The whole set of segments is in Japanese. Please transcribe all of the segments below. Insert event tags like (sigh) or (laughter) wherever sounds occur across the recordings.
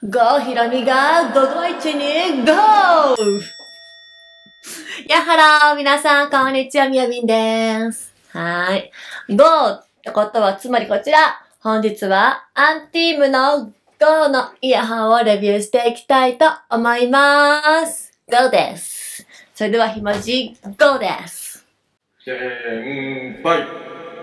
ゴーヒロミが午後一にゴーやはろー皆さん、こんにちは、みやびんです。はーい。ゴーってことは、つまりこちら。本日は、アンティームのゴーのイヤホンをレビューしていきたいと思いまーす。ゴーです。それでは、ひもじゴーです。ーん、ぱい。よ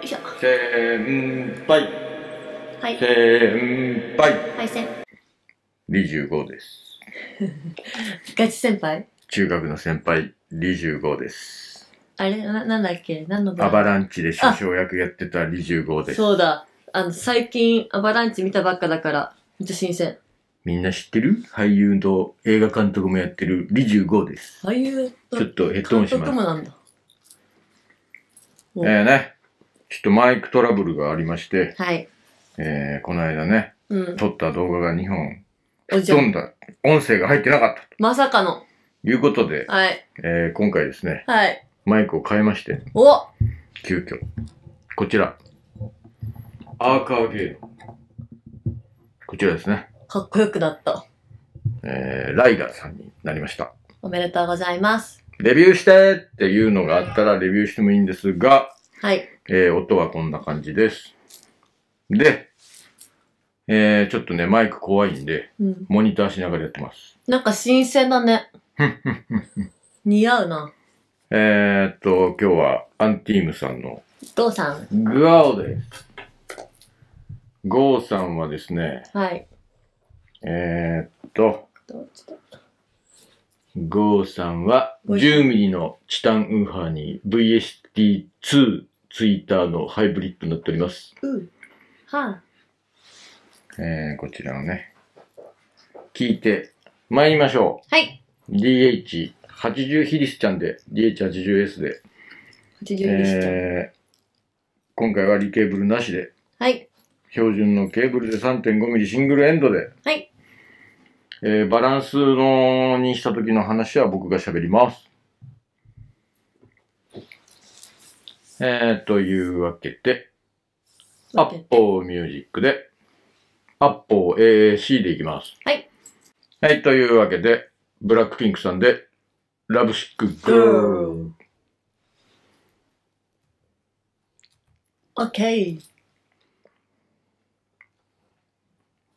いしょ。ぱい。はい。ぱい。はい、先い。リ5です。ガチ先輩中学の先輩、2 5です。あれな、なんだっけ何のアバランチで首相役やってた2 5です。そうだ。あの、最近、アバランチ見たばっかだから、めっちゃ新鮮。みんな知ってる俳優と映画監督もやってる2 5です。俳優ちょっとヘッドホンします。監督もなんだ。ええね。ちょっとマイクトラブルがありまして。はい。えー、この間ね、うん、撮った動画が2本飛んだ音声が入ってなかったまさかの。いうことで、はい。えー今回ですね、はい。マイクを変えまして、お急遽、こちら、アーカーゲーム。こちらですね、かっこよくなった。えーライダーさんになりました。おめでとうございます。レビューしてっていうのがあったらレビューしてもいいんですが、はい。えー音はこんな感じです。で、えー、ちょっとね、マイク怖いんで、うん、モニターしながらやってます。なんか新鮮だね。似合うな。えー、っと、今日はアンティームさんの。ゴーさん。グアオです。ゴーさんはですね。はい。えー、っと。ゴーさんは10ミリのチタンウーハーに VST2 ツイッターのハイブリッドになっております。うん。はあ。えー、こちらをね、聞いて参りましょう。はい。DH80 ヒリスちゃんで、DH80S で。80ヒリスちゃん。えー、今回はリケーブルなしで。はい。標準のケーブルで 3.5mm シングルエンドで。はい。えー、バランスのにした時の話は僕が喋ります。えー、というわけで、アッポーミュージックで。アッ方 AAC でいきます。はい。はい、というわけで、ブラックピンクさんで、ラブシックグー。オッケー。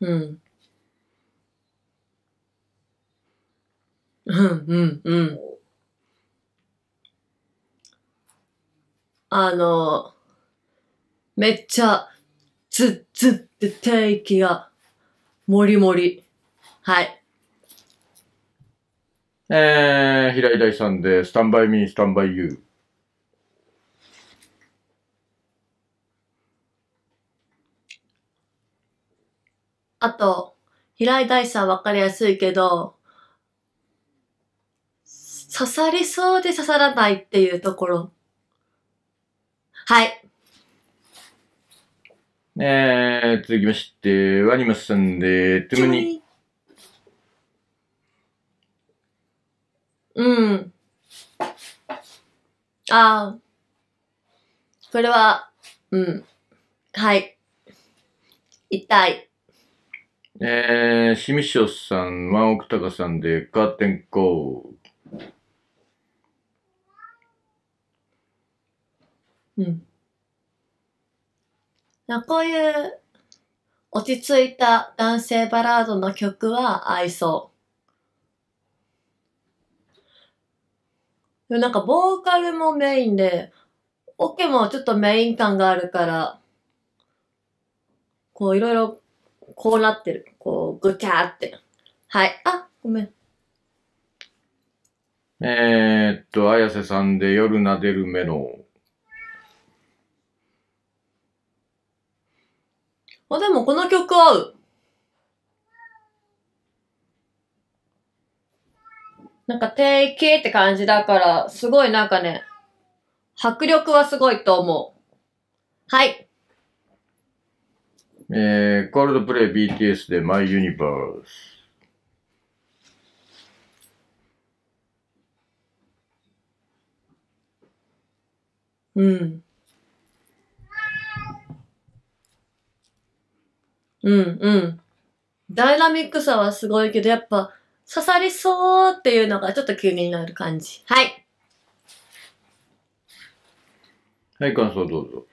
うん。うんうんうん。あの、めっちゃつ、つって天気が、もりもり。はい。えー、平井大さんで、スタンバイミー、スタンバイユー。あと、平井大さんわかりやすいけど、刺さりそうで刺さらないっていうところ。はい。えー、続きまして、ワニマスさんで、トゥムニ。うん。ああ。これは、うん。はい。痛い。えー、シミショさん、ワンオクタカさんで、カーテンコー。うん。なこういう落ち着いた男性バラードの曲は合いそう。なんかボーカルもメインで、オケもちょっとメイン感があるから、こういろいろこうなってる。こうぐちゃーって。はい。あ、ごめん。えー、っと、綾瀬さんで夜なでるメロン。あ、でもこの曲合う。なんか定型って感じだから、すごいなんかね、迫力はすごいと思う。はい。えー、コールドプレイ BTS で My Universe。うん。うんうん。ダイナミックさはすごいけど、やっぱ刺さりそうっていうのがちょっと急になる感じ。はい。はい、感想どうぞ。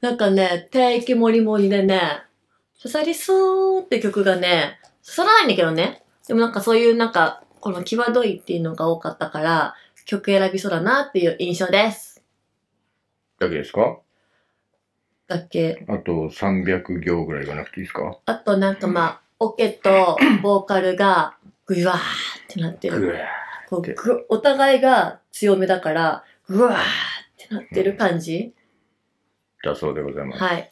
なんかね、定期もりもりでね、刺さりそうって曲がね、刺さらないんだけどね。でもなんかそういうなんか、この際どいっていうのが多かったから、曲選びそうだなっていう印象です。だけですかだけ。あと300行ぐらいがなくていいですかあとなんかまあ、オケと (clears throat) ボーカルがグワーってなってる。こうお互いが強めだから、グワーってなってる感じ、だそうでございます。はい。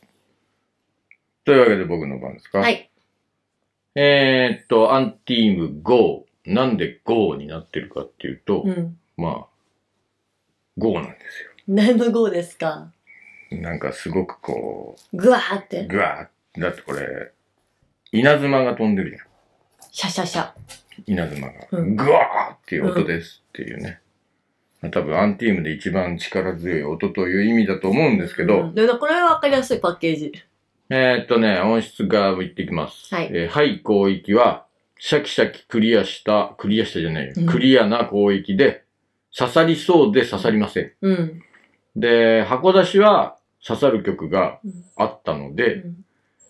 というわけで僕の番ですかはい。えー、っと、アンティーム GO。なんで GO になってるかっていうと、うん、まあ、GO なんですよ。何の GO ですかなんかすごくこう。ぐわーって。ぐわーだってこれ、稲妻が飛んでるじゃん。シャシャシャ。稲妻が、ぐわーっていう音ですっていうね。うん、多分アンティームで一番力強い音という意味だと思うんですけど。うん、でこれはわかりやすいパッケージ。えー、っとね、音質が言ってきます。はい。えー、広域は、シャキシャキクリアした、クリアしたじゃないよ。うん、クリアな広域で、刺さりそうで刺さりません。うん。で、箱出しは刺さる曲があったので、うん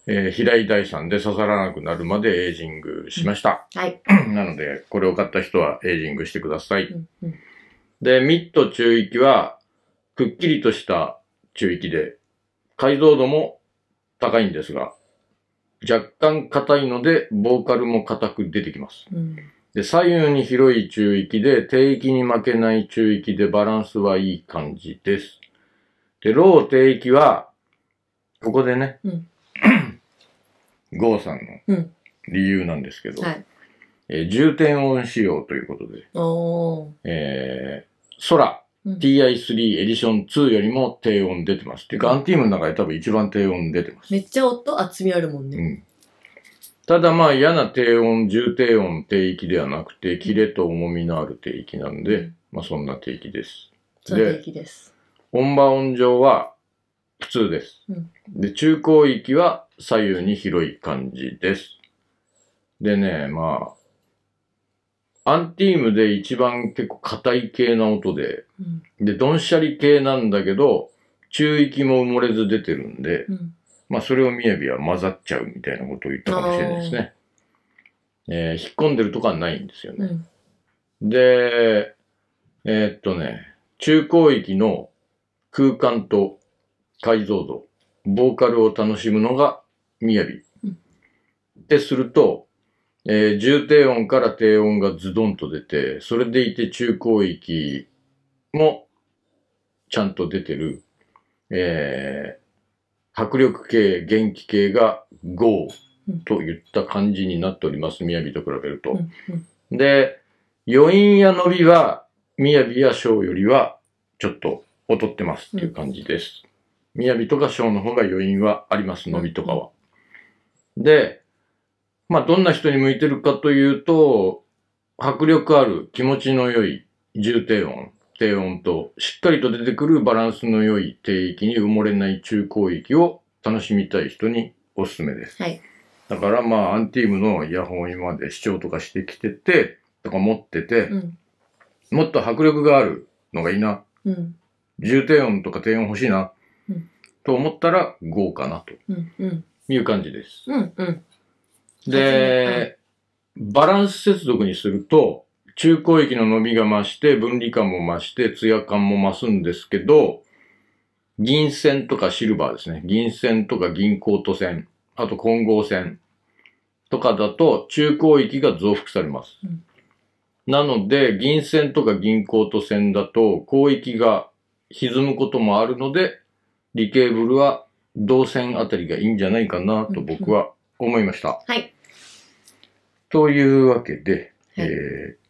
えー、平井大さんで刺さらなくなるまでエイジングしました。うん、はい。(clears throat) なので、これを買った人はエイジングしてください。うんうん、で、ミッド中域は、くっきりとした中域で、解像度も高いんですが、若干硬いので、ボーカルも硬く出てきます。うん、で、左右に広い中域で、低域に負けない中域でバランスはいい感じです。で、ロー低域は、ここでね、うん、(coughs) ゴーさんの理由なんですけど、うんはい、えー、重点音仕様ということで、えー、空、うん、TI3 エディション2よりも低音出てます。っていうか、アンティームの中で多分一番低音出てます。めっちゃ音厚みあるもんね。うんただまあ嫌な低音、重低音低域ではなくて、キレと重みのある低域なんで、まあそんな低域です。で、音場音上は普通です。うん、で、中高域は左右に広い感じです。でね、まあ、アンティームで一番結構硬い系な音で、うん、で、ドンシャリ系なんだけど、中域も埋もれず出てるんで、うんまあ、それをみやびは混ざっちゃうみたいなことを言ったかもしれないですね。えー、引っ込んでるとかないんですよね。うん、で、えー、っとね、中高域の空間と解像度、ボーカルを楽しむのがみやび。ってすると、えー、重低音から低音がズドンと出て、それでいて中高域もちゃんと出てる、えー、迫力系、元気系が GO といった感じになっております。宮城と比べると。で、余韻や伸びは、宮城や小よりは、ちょっと劣ってますっていう感じです。宮城とか小の方が余韻はあります。伸びとかは。で、まあ、どんな人に向いてるかというと、迫力ある、気持ちの良い重低音。低音としっかりと出てくるバランスの良い低域に埋もれない中高域を楽しみたい人におすすめです。はい、だからまあアンティームのイヤホンを今まで視聴とかしてきててとか持ってて、うん、もっと迫力があるのがいいな、うん、重低音とか低音欲しいな、うん、と思ったら GO かなという感じです。うんうん、で、バランス接続にすると中高域の伸びが増して、分離感も増して、ツヤ感も増すんですけど、銀線とかシルバーですね。銀線とか銀コート線、あと混合線とかだと中高域が増幅されます。うん、なので、銀線とか銀コート線だと広域が歪むこともあるので、リケーブルは銅線あたりがいいんじゃないかなと僕は思いました。はい。というわけで、はい、えー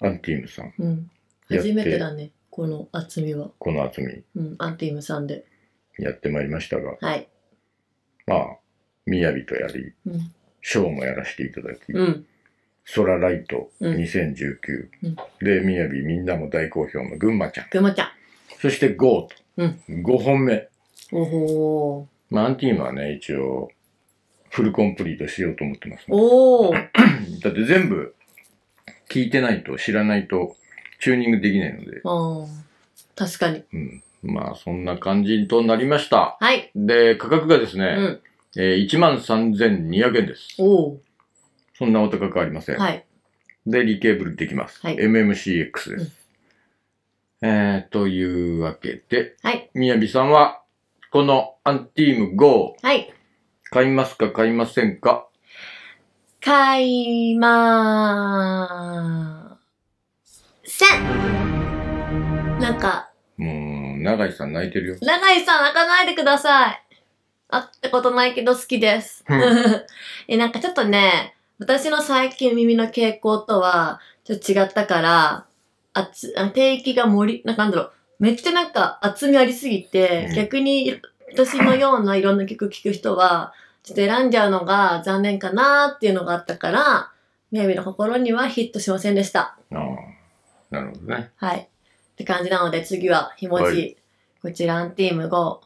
アンティームさん、うん、初めてだねこの厚みはこの厚み、うん、アンティームさんでやってまいりましたが、はい、まあみやび」とやり、うん、ショーもやらせていただき、うん、ソラライト2019、うん、でびみんなも大好評のぐんまちゃんぐんまちゃんそして GO と、うん、5本目おおまあアンティームはね一応フルコンプリートしようと思ってます、おお (clears throat) だって全部聞いてないと知らないとチューニングできないので。確かに。うん。まあ、そんな感じとなりました。はい。で、価格がですね、うん、えー、13,200円です。おお。そんなお高くありません。はい。で、リケーブルできます。はい。MMCX です。うんえー、というわけで、はい。みやびさんは、このアンティーム GO、はい。買いますか買いませんかかいまーせんなんか。ーん、長井さん泣いてるよ。長井さん泣かないでください。会ったことないけど好きです。(laughs) え、なんかちょっとね、私の最近耳の傾向とは、ちょっと違ったから、あつ、定域が盛り、なんかなんだろう、めっちゃなんか厚みありすぎて、うん、逆に私のようないろんな曲聴く人は、ちょっと選んじゃうのが残念かなっていうのがあったから、みやびの心にはヒットしませんでした。ああ、なるほどね。はい。って感じなので次はひもじ、はい、こちらアンティーム5、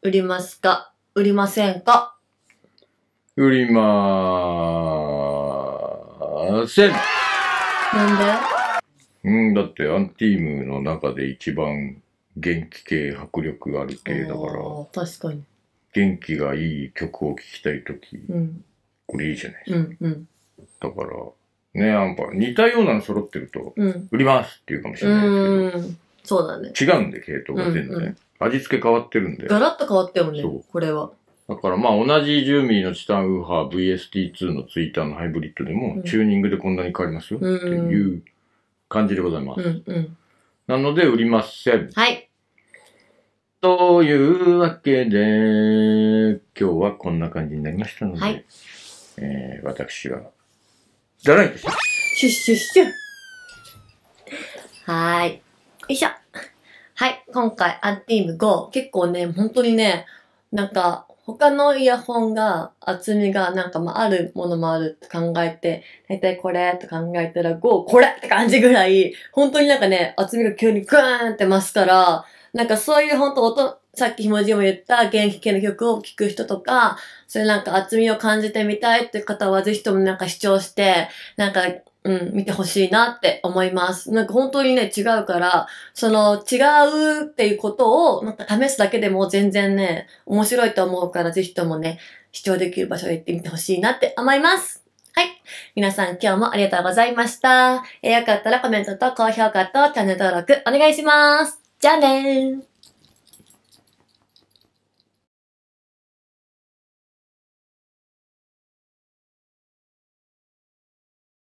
売りますか売りませんか売りまーせんなんでうん、だってアンティームの中で一番元気系、迫力ある系だから。確かに。元気がいい曲を聴きたいとき、うん、これいいじゃないですか。うんうん、だから、ね、やっぱ似たようなの揃ってると、売りますっていうかもしれないですけど、うそうだね。違うんで、系統が全然、うんうん、味付け変わってるんで。ガラッと変わったよね、これは。だからまあ同じジューミーのチタンウーハー VST2 のツイッターのハイブリッドでも、チューニングでこんなに変わりますよっていう感じでございます。うんうん、なので売りません。はい。というわけで、今日はこんな感じになりましたので、はい、えー、私は、じゃなです。シュッシュッシュッ。はーい。よいしょ。はい、今回、アンティーム5、結構ね、本当にね、なんか、他のイヤホンが、厚みが、なんか、まあ、あるものもあると考えて、だいたいこれと考えたら5、これって感じぐらい、本当になんかね、厚みが急にグーンって増すから、なんかそういう本当音、さっきひもじも言った元気系の曲を聴く人とか、そういうなんか厚みを感じてみたいって方はぜひともなんか視聴して、なんか、うん、見てほしいなって思います。なんか本当にね、違うから、その違うっていうことを、なんか試すだけでも全然ね、面白いと思うから、ぜひともね、視聴できる場所へ行ってみてほしいなって思います。はい。皆さん今日もありがとうございました。えー、よかったらコメントと高評価とチャンネル登録お願いします。姐妹。